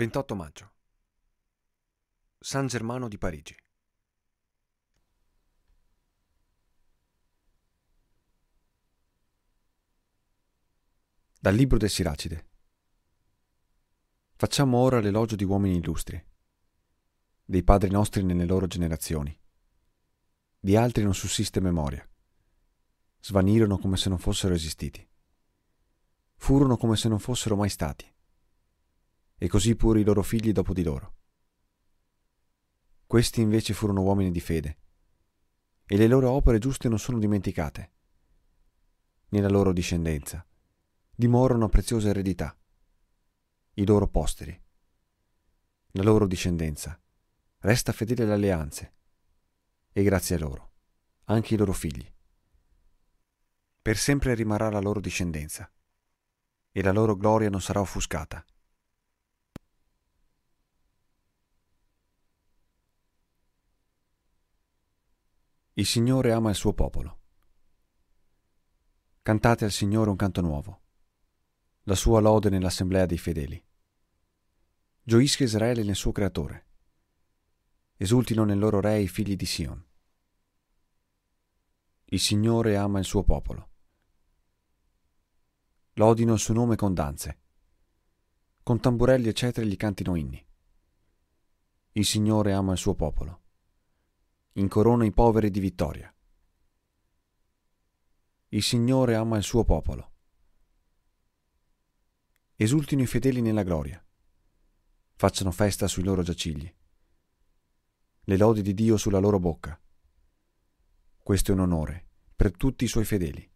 28 maggio. San Germano di Parigi. Dal libro del Siracide. Facciamo ora l'elogio di uomini illustri, dei padri nostri nelle loro generazioni. Di altri non sussiste memoria. Svanirono come se non fossero esistiti. Furono come se non fossero mai stati e così pure i loro figli dopo di loro. Questi invece furono uomini di fede, e le loro opere giuste non sono dimenticate. Nella loro discendenza dimorano preziose eredità, i loro posteri. La loro discendenza resta fedele alle alleanze, e grazie a loro, anche i loro figli. Per sempre rimarrà la loro discendenza, e la loro gloria non sarà offuscata. Il Signore ama il suo popolo. Cantate al Signore un canto nuovo, la sua lode nell'assemblea dei fedeli. Gioisca Israele nel suo creatore. Esultino nel loro re i figli di Sion. Il Signore ama il suo popolo. Lodino il suo nome con danze. Con tamburelli e cetri gli cantino inni. Il Signore ama il suo popolo incorona i poveri di vittoria. Il Signore ama il suo popolo. Esultino i fedeli nella gloria. Facciano festa sui loro giacigli. Le lodi di Dio sulla loro bocca. Questo è un onore per tutti i suoi fedeli.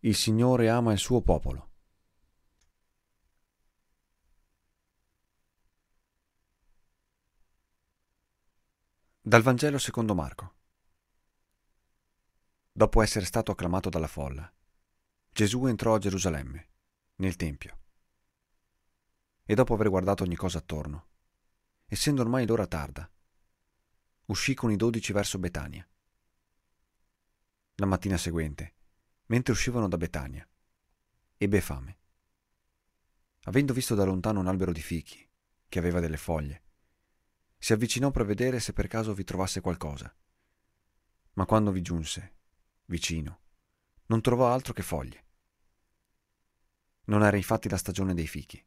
Il Signore ama il suo popolo. Dal Vangelo secondo Marco. Dopo essere stato acclamato dalla folla, Gesù entrò a Gerusalemme, nel Tempio. E dopo aver guardato ogni cosa attorno, essendo ormai l'ora tarda, uscì con i dodici verso Betania. La mattina seguente, mentre uscivano da Betania, ebbe fame. Avendo visto da lontano un albero di fichi, che aveva delle foglie, si avvicinò per vedere se per caso vi trovasse qualcosa. Ma quando vi giunse, vicino, non trovò altro che foglie. Non era infatti la stagione dei fichi.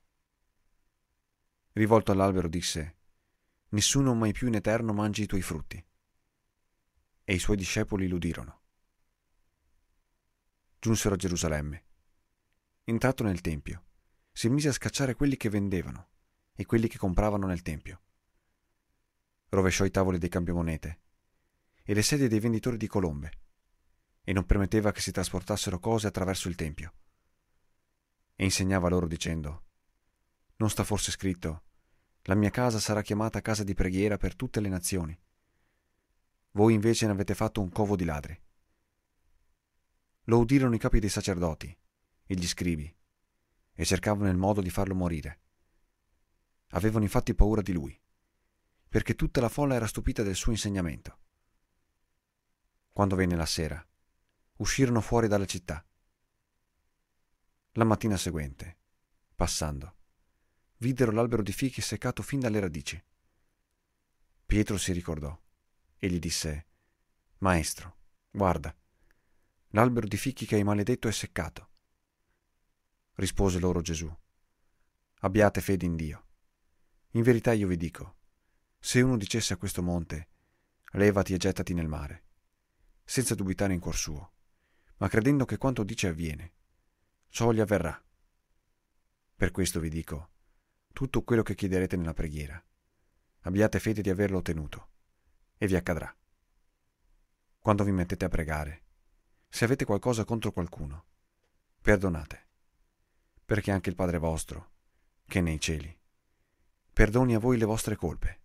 Rivolto all'albero disse, Nessuno mai più in eterno mangi i tuoi frutti. E i suoi discepoli l'udirono. Giunsero a Gerusalemme. Entrato nel Tempio, si mise a scacciare quelli che vendevano e quelli che compravano nel Tempio rovesciò i tavoli dei cambiamonete e le sedie dei venditori di colombe e non permetteva che si trasportassero cose attraverso il tempio. E insegnava loro dicendo, Non sta forse scritto, la mia casa sarà chiamata casa di preghiera per tutte le nazioni. Voi invece ne avete fatto un covo di ladri. Lo udirono i capi dei sacerdoti e gli scrivi, e cercavano il modo di farlo morire. Avevano infatti paura di lui perché tutta la folla era stupita del suo insegnamento. Quando venne la sera, uscirono fuori dalla città. La mattina seguente, passando, videro l'albero di fichi seccato fin dalle radici. Pietro si ricordò e gli disse, Maestro, guarda, l'albero di fichi che hai maledetto è seccato. Rispose loro Gesù, Abbiate fede in Dio. In verità io vi dico, se uno dicesse a questo monte, levati e gettati nel mare, senza dubitare in cuor suo, ma credendo che quanto dice avviene, ciò gli avverrà. Per questo vi dico, tutto quello che chiederete nella preghiera, abbiate fede di averlo ottenuto, e vi accadrà. Quando vi mettete a pregare, se avete qualcosa contro qualcuno, perdonate, perché anche il Padre vostro, che è nei cieli, perdoni a voi le vostre colpe